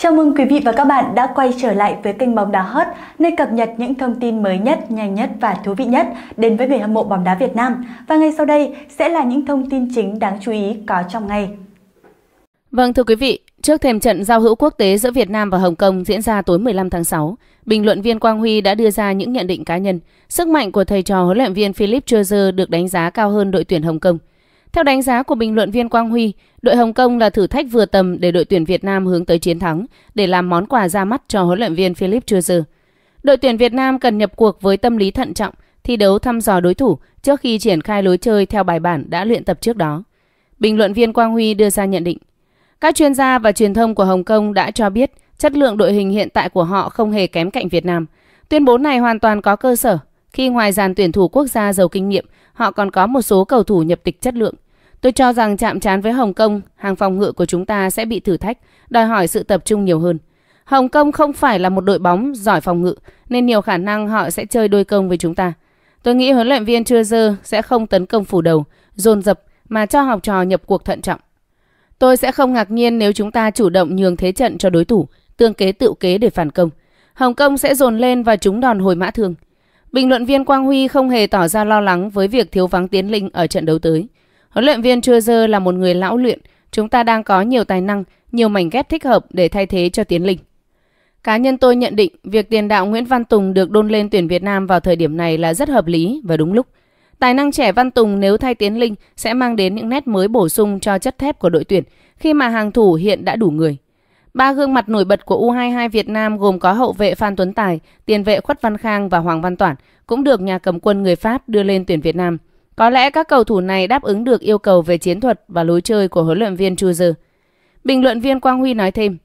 Chào mừng quý vị và các bạn đã quay trở lại với kênh bóng đá hot, nơi cập nhật những thông tin mới nhất, nhanh nhất và thú vị nhất đến với người hâm mộ bóng đá Việt Nam. Và ngay sau đây sẽ là những thông tin chính đáng chú ý có trong ngày. Vâng thưa quý vị, trước thềm trận giao hữu quốc tế giữa Việt Nam và Hồng Kông diễn ra tối 15 tháng 6, bình luận viên Quang Huy đã đưa ra những nhận định cá nhân. Sức mạnh của thầy trò huấn luyện viên Philip Chuzer được đánh giá cao hơn đội tuyển Hồng Kông. Theo đánh giá của bình luận viên Quang Huy, đội Hồng Kông là thử thách vừa tầm để đội tuyển Việt Nam hướng tới chiến thắng để làm món quà ra mắt cho huấn luyện viên Philip Chuzer. Đội tuyển Việt Nam cần nhập cuộc với tâm lý thận trọng, thi đấu thăm dò đối thủ trước khi triển khai lối chơi theo bài bản đã luyện tập trước đó. Bình luận viên Quang Huy đưa ra nhận định. Các chuyên gia và truyền thông của Hồng Kông đã cho biết chất lượng đội hình hiện tại của họ không hề kém cạnh Việt Nam. Tuyên bố này hoàn toàn có cơ sở. Khi ngoài dàn tuyển thủ quốc gia giàu kinh nghiệm, họ còn có một số cầu thủ nhập tịch chất lượng. Tôi cho rằng chạm trán với Hồng Kông, hàng phòng ngự của chúng ta sẽ bị thử thách, đòi hỏi sự tập trung nhiều hơn. Hồng Kông không phải là một đội bóng giỏi phòng ngự, nên nhiều khả năng họ sẽ chơi đôi công với chúng ta. Tôi nghĩ huấn luyện viên chưa dơ sẽ không tấn công phủ đầu, dồn dập mà cho học trò nhập cuộc thận trọng. Tôi sẽ không ngạc nhiên nếu chúng ta chủ động nhường thế trận cho đối thủ, tương kế tự kế để phản công. Hồng Kông sẽ dồn lên và chúng đòn hồi mã thương. Bình luận viên Quang Huy không hề tỏ ra lo lắng với việc thiếu vắng Tiến Linh ở trận đấu tới. Huấn luyện viên Chua Dơ là một người lão luyện, chúng ta đang có nhiều tài năng, nhiều mảnh ghép thích hợp để thay thế cho Tiến Linh. Cá nhân tôi nhận định việc tiền đạo Nguyễn Văn Tùng được đôn lên tuyển Việt Nam vào thời điểm này là rất hợp lý và đúng lúc. Tài năng trẻ Văn Tùng nếu thay Tiến Linh sẽ mang đến những nét mới bổ sung cho chất thép của đội tuyển khi mà hàng thủ hiện đã đủ người. Ba gương mặt nổi bật của U22 Việt Nam gồm có hậu vệ Phan Tuấn Tài, tiền vệ Khuất Văn Khang và Hoàng Văn Toản cũng được nhà cầm quân người Pháp đưa lên tuyển Việt Nam. Có lẽ các cầu thủ này đáp ứng được yêu cầu về chiến thuật và lối chơi của huấn luyện viên Chu Dư. Bình luận viên Quang Huy nói thêm,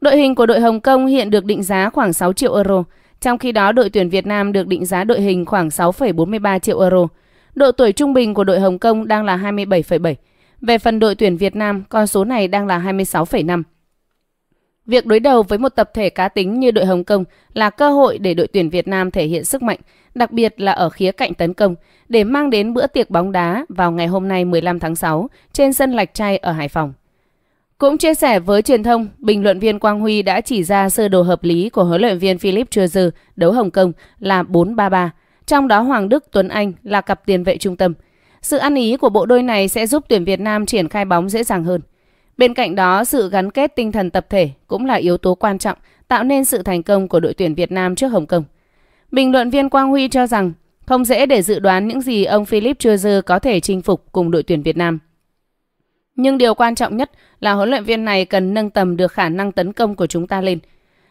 đội hình của đội Hồng Kông hiện được định giá khoảng 6 triệu euro, trong khi đó đội tuyển Việt Nam được định giá đội hình khoảng 6,43 triệu euro. Độ tuổi trung bình của đội Hồng Kông đang là 27,7. Về phần đội tuyển Việt Nam, con số này đang là 26,5. Việc đối đầu với một tập thể cá tính như đội Hồng Kông là cơ hội để đội tuyển Việt Nam thể hiện sức mạnh, đặc biệt là ở khía cạnh tấn công, để mang đến bữa tiệc bóng đá vào ngày hôm nay 15 tháng 6 trên sân Lạch Tray ở Hải Phòng. Cũng chia sẻ với truyền thông, bình luận viên Quang Huy đã chỉ ra sơ đồ hợp lý của huấn luyện viên Philip Chuzer đấu Hồng Kông là 4-3-3, trong đó Hoàng Đức Tuấn Anh là cặp tiền vệ trung tâm. Sự ăn ý của bộ đôi này sẽ giúp tuyển Việt Nam triển khai bóng dễ dàng hơn. Bên cạnh đó, sự gắn kết tinh thần tập thể cũng là yếu tố quan trọng tạo nên sự thành công của đội tuyển Việt Nam trước Hồng Kông. Bình luận viên Quang Huy cho rằng không dễ để dự đoán những gì ông Philip Chuzer có thể chinh phục cùng đội tuyển Việt Nam. Nhưng điều quan trọng nhất là huấn luyện viên này cần nâng tầm được khả năng tấn công của chúng ta lên.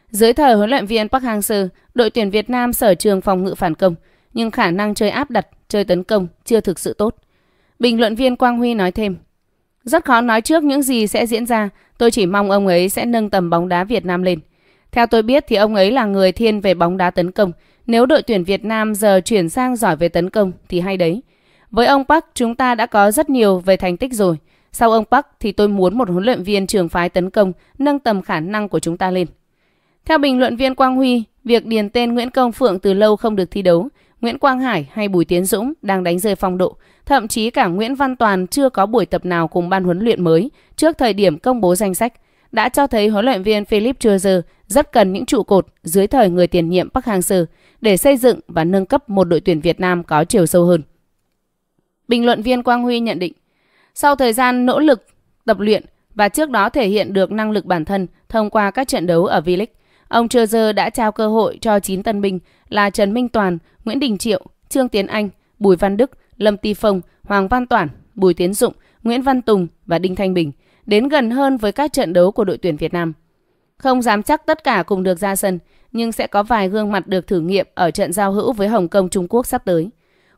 Dưới thời huấn luyện viên Park Hang-seo, đội tuyển Việt Nam sở trường phòng ngự phản công, nhưng khả năng chơi áp đặt, chơi tấn công chưa thực sự tốt. Bình luận viên Quang Huy nói thêm, rất khó nói trước những gì sẽ diễn ra, tôi chỉ mong ông ấy sẽ nâng tầm bóng đá Việt Nam lên. Theo tôi biết thì ông ấy là người thiên về bóng đá tấn công. Nếu đội tuyển Việt Nam giờ chuyển sang giỏi về tấn công thì hay đấy. Với ông Park chúng ta đã có rất nhiều về thành tích rồi. Sau ông Park thì tôi muốn một huấn luyện viên trường phái tấn công nâng tầm khả năng của chúng ta lên. Theo bình luận viên Quang Huy, việc điền tên Nguyễn Công Phượng từ lâu không được thi đấu Nguyễn Quang Hải hay Bùi Tiến Dũng đang đánh rơi phong độ. Thậm chí cả Nguyễn Văn Toàn chưa có buổi tập nào cùng ban huấn luyện mới trước thời điểm công bố danh sách. Đã cho thấy huấn luyện viên Philip Chuzer rất cần những trụ cột dưới thời người tiền nhiệm Park Hang-seo để xây dựng và nâng cấp một đội tuyển Việt Nam có chiều sâu hơn. Bình luận viên Quang Huy nhận định, sau thời gian nỗ lực, tập luyện và trước đó thể hiện được năng lực bản thân thông qua các trận đấu ở V-League, Ông Trơ đã trao cơ hội cho 9 tân binh là Trần Minh Toàn, Nguyễn Đình Triệu, Trương Tiến Anh, Bùi Văn Đức, Lâm Ti Phong, Hoàng Văn Toản, Bùi Tiến Dụng, Nguyễn Văn Tùng và Đinh Thanh Bình đến gần hơn với các trận đấu của đội tuyển Việt Nam. Không dám chắc tất cả cùng được ra sân, nhưng sẽ có vài gương mặt được thử nghiệm ở trận giao hữu với Hồng Kông Trung Quốc sắp tới.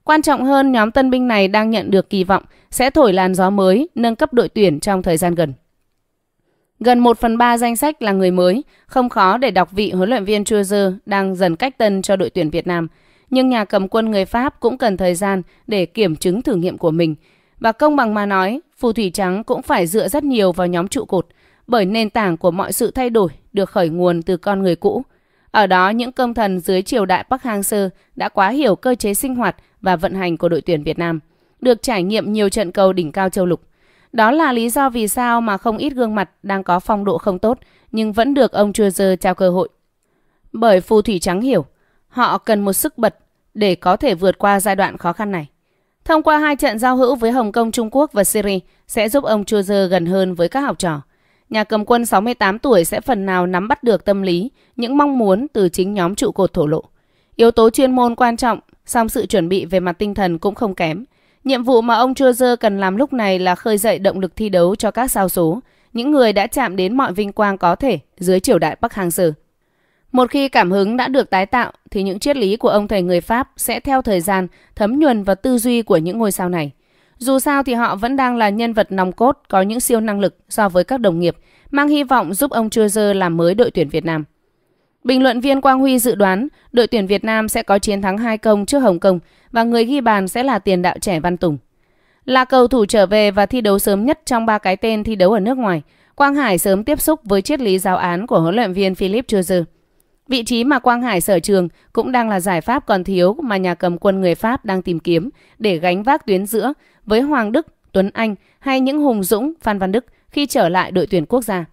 Quan trọng hơn, nhóm tân binh này đang nhận được kỳ vọng sẽ thổi làn gió mới, nâng cấp đội tuyển trong thời gian gần. Gần 1 phần 3 danh sách là người mới, không khó để đọc vị huấn luyện viên Chuzer đang dần cách tân cho đội tuyển Việt Nam. Nhưng nhà cầm quân người Pháp cũng cần thời gian để kiểm chứng thử nghiệm của mình. Và công bằng mà nói, phù thủy trắng cũng phải dựa rất nhiều vào nhóm trụ cột, bởi nền tảng của mọi sự thay đổi được khởi nguồn từ con người cũ. Ở đó, những công thần dưới triều đại Park Hang-seo đã quá hiểu cơ chế sinh hoạt và vận hành của đội tuyển Việt Nam, được trải nghiệm nhiều trận cầu đỉnh cao châu lục. Đó là lý do vì sao mà không ít gương mặt đang có phong độ không tốt nhưng vẫn được ông chua Giờ trao cơ hội. Bởi phù thủy trắng hiểu, họ cần một sức bật để có thể vượt qua giai đoạn khó khăn này. Thông qua hai trận giao hữu với Hồng Kông, Trung Quốc và Syria sẽ giúp ông chua dơ gần hơn với các học trò. Nhà cầm quân 68 tuổi sẽ phần nào nắm bắt được tâm lý, những mong muốn từ chính nhóm trụ cột thổ lộ. Yếu tố chuyên môn quan trọng, song sự chuẩn bị về mặt tinh thần cũng không kém. Nhiệm vụ mà ông Trujillo cần làm lúc này là khơi dậy động lực thi đấu cho các sao số, những người đã chạm đến mọi vinh quang có thể dưới triều đại Bắc Hàng Sử. Một khi cảm hứng đã được tái tạo thì những triết lý của ông thầy người Pháp sẽ theo thời gian thấm nhuần vào tư duy của những ngôi sao này. Dù sao thì họ vẫn đang là nhân vật nòng cốt có những siêu năng lực so với các đồng nghiệp, mang hy vọng giúp ông Trujillo làm mới đội tuyển Việt Nam. Bình luận viên Quang Huy dự đoán đội tuyển Việt Nam sẽ có chiến thắng 2 công trước Hồng Kông và người ghi bàn sẽ là tiền đạo trẻ Văn Tùng. Là cầu thủ trở về và thi đấu sớm nhất trong ba cái tên thi đấu ở nước ngoài, Quang Hải sớm tiếp xúc với triết lý giáo án của huấn luyện viên Philip Chuzer. Vị trí mà Quang Hải sở trường cũng đang là giải pháp còn thiếu mà nhà cầm quân người Pháp đang tìm kiếm để gánh vác tuyến giữa với Hoàng Đức, Tuấn Anh hay những hùng dũng Phan Văn Đức khi trở lại đội tuyển quốc gia.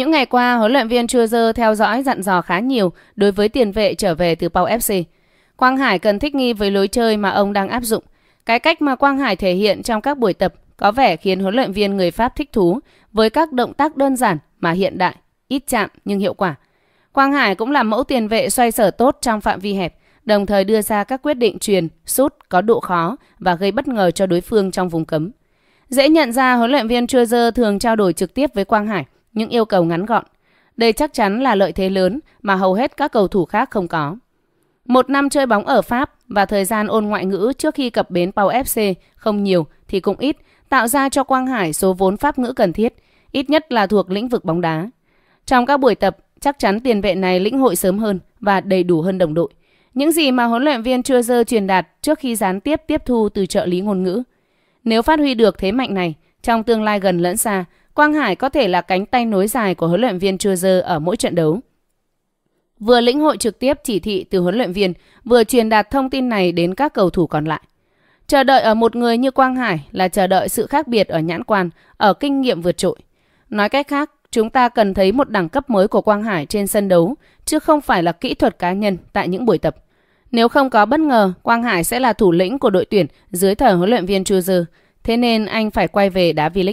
Những ngày qua, huấn luyện viên Chua theo dõi dặn dò khá nhiều đối với tiền vệ trở về từ Pau FC. Quang Hải cần thích nghi với lối chơi mà ông đang áp dụng. Cái cách mà Quang Hải thể hiện trong các buổi tập có vẻ khiến huấn luyện viên người Pháp thích thú với các động tác đơn giản mà hiện đại, ít chạm nhưng hiệu quả. Quang Hải cũng là mẫu tiền vệ xoay sở tốt trong phạm vi hẹp, đồng thời đưa ra các quyết định truyền, sút có độ khó và gây bất ngờ cho đối phương trong vùng cấm. Dễ nhận ra huấn luyện viên Chua thường trao đổi trực tiếp với Quang Hải – những yêu cầu ngắn gọn. Đây chắc chắn là lợi thế lớn mà hầu hết các cầu thủ khác không có. Một năm chơi bóng ở Pháp và thời gian ôn ngoại ngữ trước khi cập bến Pau FC không nhiều thì cũng ít, tạo ra cho Quang Hải số vốn Pháp ngữ cần thiết, ít nhất là thuộc lĩnh vực bóng đá. Trong các buổi tập, chắc chắn tiền vệ này lĩnh hội sớm hơn và đầy đủ hơn đồng đội. Những gì mà huấn luyện viên chưa dơ truyền đạt trước khi gián tiếp tiếp thu từ trợ lý ngôn ngữ. Nếu phát huy được thế mạnh này, trong tương lai gần lẫn xa, Quang Hải có thể là cánh tay nối dài của huấn luyện viên Chua Dơ ở mỗi trận đấu. Vừa lĩnh hội trực tiếp chỉ thị từ huấn luyện viên, vừa truyền đạt thông tin này đến các cầu thủ còn lại. Chờ đợi ở một người như Quang Hải là chờ đợi sự khác biệt ở nhãn quan, ở kinh nghiệm vượt trội. Nói cách khác, chúng ta cần thấy một đẳng cấp mới của Quang Hải trên sân đấu, chứ không phải là kỹ thuật cá nhân tại những buổi tập. Nếu không có bất ngờ, Quang Hải sẽ là thủ lĩnh của đội tuyển dưới thời huấn luyện viên Chu Dư, thế nên anh phải quay về đá V-League.